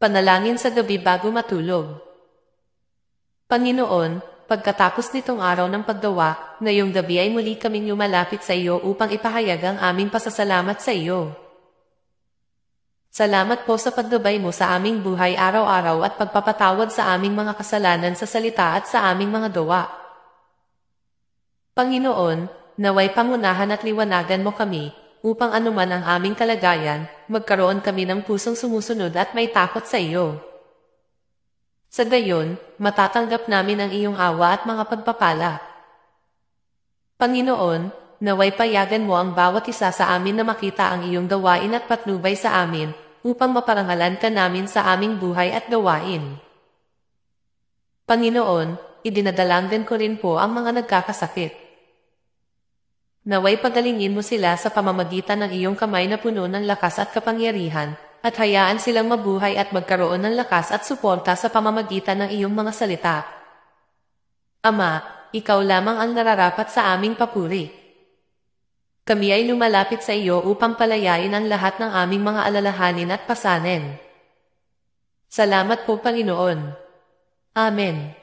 Panalangin sa gabi bago matulog. Panginoon, pagkatapos nitong araw ng pagdawa, ngayong gabi ay muli kaming lumalapit sa iyo upang ipahayag ang aming pasasalamat sa iyo. Salamat po sa paggabay mo sa aming buhay araw-araw at pagpapatawad sa aming mga kasalanan sa salita at sa aming mga gawa. Panginoon, naway pangunahan at liwanagan mo kami, upang anuman ang aming kalagayan, magkaroon kami ng pusong sumusunod at may takot sa iyo. Sa gayon, matatanggap namin ang iyong awa at mga pagpapala. Panginoon, naway payagan mo ang bawat isa sa amin na makita ang iyong gawain at patnubay sa amin, upang maparangalan ka namin sa aming buhay at gawain. Panginoon, idinadalangin ko rin po ang mga nagkakasakit. Naway pagalingin mo sila sa pamamagitan ng iyong kamay na puno ng lakas at kapangyarihan, at hayaan silang mabuhay at magkaroon ng lakas at suporta sa pamamagitan ng iyong mga salita. Ama, ikaw lamang ang nararapat sa aming papuri. Kami ay lumalapit sa iyo upang palayain ang lahat ng aming mga alalahanin at pasanin. Salamat po Panginoon. Amen.